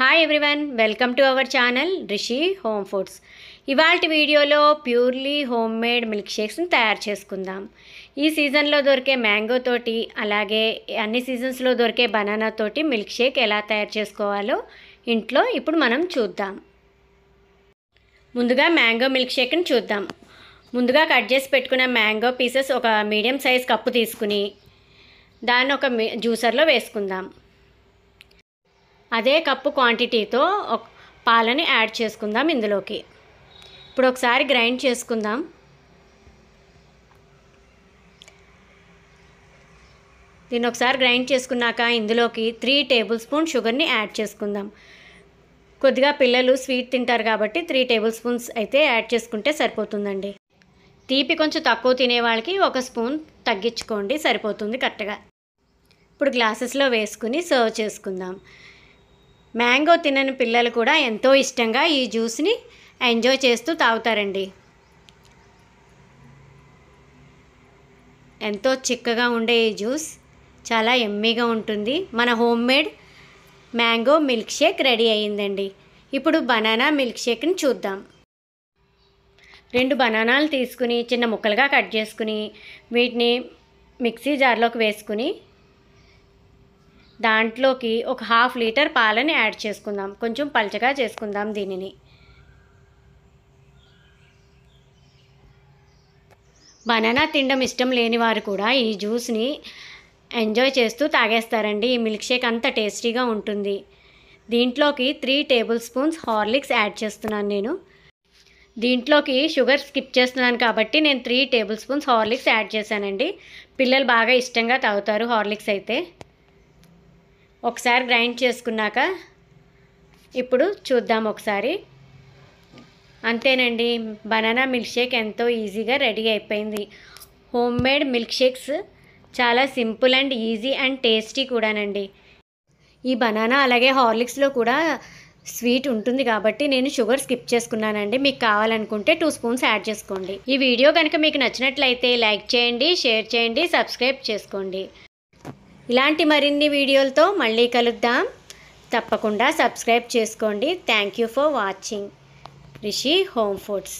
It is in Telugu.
hi everyone welcome to our channel Rishi home foods ఇవాళ వీడియోలో ప్యూర్లీ హోమ్ మేడ్ మిల్క్ షేక్స్ని తయారు చేసుకుందాం ఈ సీజన్లో దొరికే మ్యాంగో తోటి అలాగే అన్ని సీజన్స్లో దొరికే బనానా తోటి మిల్క్ షేక్ ఎలా తయారు చేసుకోవాలో ఇంట్లో ఇప్పుడు మనం చూద్దాం ముందుగా మ్యాంగో మిల్క్ షేక్ని చూద్దాం ముందుగా కట్ చేసి పెట్టుకున్న మ్యాంగో పీసెస్ ఒక మీడియం సైజ్ కప్పు తీసుకుని దాన్ని ఒక జ్యూసర్లో వేసుకుందాం అదే కప్పు క్వాంటిటీతో ఒక పాలని యాడ్ చేసుకుందాం ఇందులోకి ఇప్పుడు ఒకసారి గ్రైండ్ చేసుకుందాం దీన్ని ఒకసారి గ్రైండ్ చేసుకున్నాక ఇందులోకి త్రీ టేబుల్ స్పూన్ షుగర్ని యాడ్ చేసుకుందాం కొద్దిగా పిల్లలు స్వీట్ తింటారు కాబట్టి త్రీ టేబుల్ స్పూన్స్ అయితే యాడ్ చేసుకుంటే సరిపోతుందండి తీపి కొంచెం తక్కువ తినే వాళ్ళకి ఒక స్పూన్ తగ్గించుకోండి సరిపోతుంది కరెక్ట్గా ఇప్పుడు గ్లాసెస్లో వేసుకుని సర్వ్ చేసుకుందాం మ్యాంగో తినని పిల్లలు కూడా ఎంతో ఇష్టంగా ఈ జ్యూస్ని ఎంజాయ్ చేస్తూ తాగుతారండి ఎంతో చిక్కగా ఉండే ఈ జ్యూస్ చాలా ఎమ్మీగా ఉంటుంది మన homemade mango milk shake ready అయ్యిందండి ఇప్పుడు బనానా మిల్క్ షేక్ని చూద్దాం రెండు బనానాలు తీసుకుని చిన్న ముక్కలుగా కట్ చేసుకుని వీటిని మిక్సీ జార్లోకి వేసుకుని దాంట్లోకి ఒక హాఫ్ లీటర్ పాలని యాడ్ చేసుకుందాం కొంచెం పలచగా చేసుకుందాం దీనిని బనానా తినడం ఇష్టం లేని వారు కూడా ఈ జ్యూస్ని ఎంజాయ్ చేస్తూ తాగేస్తారండి ఈ మిల్క్ షేక్ అంత టేస్టీగా ఉంటుంది దీంట్లోకి three table spoons Horlicks add చేస్తున్నాను నేను దీంట్లోకి షుగర్ స్కిప్ చేస్తున్నాను కాబట్టి నేను three table spoons Horlicks add చేశానండి పిల్లలు బాగా ఇష్టంగా తాగుతారు హార్లిక్స్ అయితే ఒకసారి గ్రైండ్ చేసుకున్నాక ఇప్పుడు చూద్దాం ఒకసారి అంతేనండి బనానా మిల్క్ షేక్ ఎంతో ఈజీగా రెడీ అయిపోయింది హోమ్ మేడ్ మిల్క్ షేక్స్ చాలా simple and easy and tasty కూడానండి ఈ బనానా అలాగే హార్లిక్స్లో కూడా స్వీట్ ఉంటుంది కాబట్టి నేను షుగర్ స్కిప్ చేసుకున్నానండి మీకు కావాలనుకుంటే టూ స్పూన్స్ యాడ్ చేసుకోండి ఈ వీడియో కనుక మీకు నచ్చినట్లయితే లైక్ చేయండి షేర్ చేయండి సబ్స్క్రైబ్ చేసుకోండి ఇలాంటి మరిన్ని వీడియోలతో మళ్ళీ కలుద్దాం తప్పకుండా సబ్స్క్రైబ్ చేసుకోండి thank you for watching Rishi home foods